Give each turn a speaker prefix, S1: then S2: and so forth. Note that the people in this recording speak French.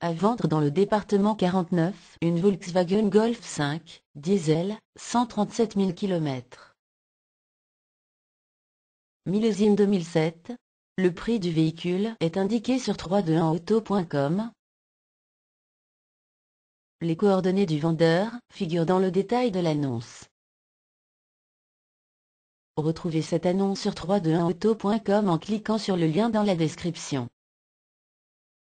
S1: À vendre dans le département 49, une Volkswagen Golf 5, diesel, 137 000 km. Millésime 2007. Le prix du véhicule est indiqué sur 321auto.com.
S2: Les coordonnées du vendeur figurent dans le détail de l'annonce. Retrouvez cette annonce sur 321auto.com en cliquant sur le lien dans la description.